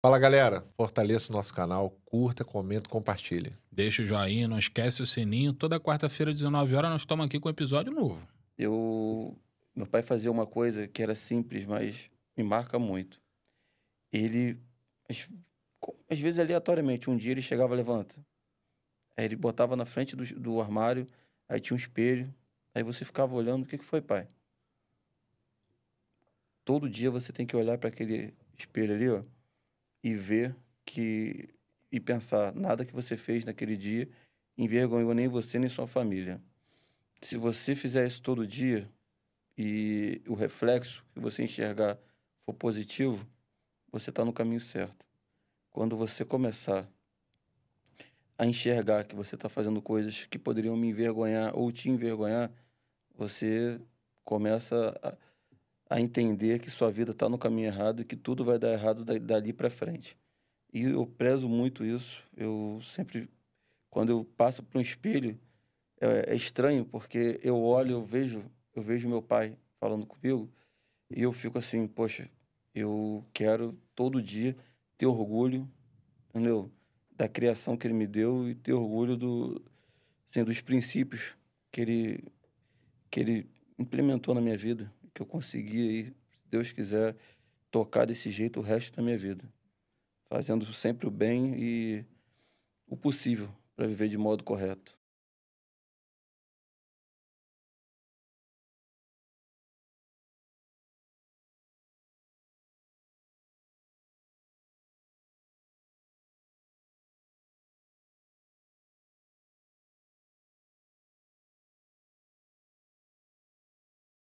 Fala galera, fortaleça o nosso canal, curta, comenta, compartilha. Deixa o joinha, não esquece o sininho. Toda quarta-feira, 19 horas, nós estamos aqui com um episódio novo. Eu. Meu pai fazia uma coisa que era simples, mas me marca muito. Ele. Às vezes aleatoriamente, um dia ele chegava, levanta. Aí ele botava na frente do, do armário, aí tinha um espelho, aí você ficava olhando, o que, que foi, pai? Todo dia você tem que olhar para aquele espelho ali, ó e ver que e pensar nada que você fez naquele dia envergonhou nem você nem sua família. Se você fizer isso todo dia e o reflexo que você enxergar for positivo, você está no caminho certo. Quando você começar a enxergar que você está fazendo coisas que poderiam me envergonhar ou te envergonhar, você começa a a entender que sua vida está no caminho errado e que tudo vai dar errado dali para frente. E eu prezo muito isso. Eu sempre, quando eu passo para um espelho, é, é, estranho porque eu olho, eu vejo, eu vejo meu pai falando comigo e eu fico assim, poxa, eu quero todo dia ter orgulho, entendeu? Da criação que ele me deu e ter orgulho do, assim, dos princípios que ele, que ele implementou na minha vida que eu consegui aí, se Deus quiser, tocar desse jeito o resto da minha vida. Fazendo sempre o bem e o possível para viver de modo correto.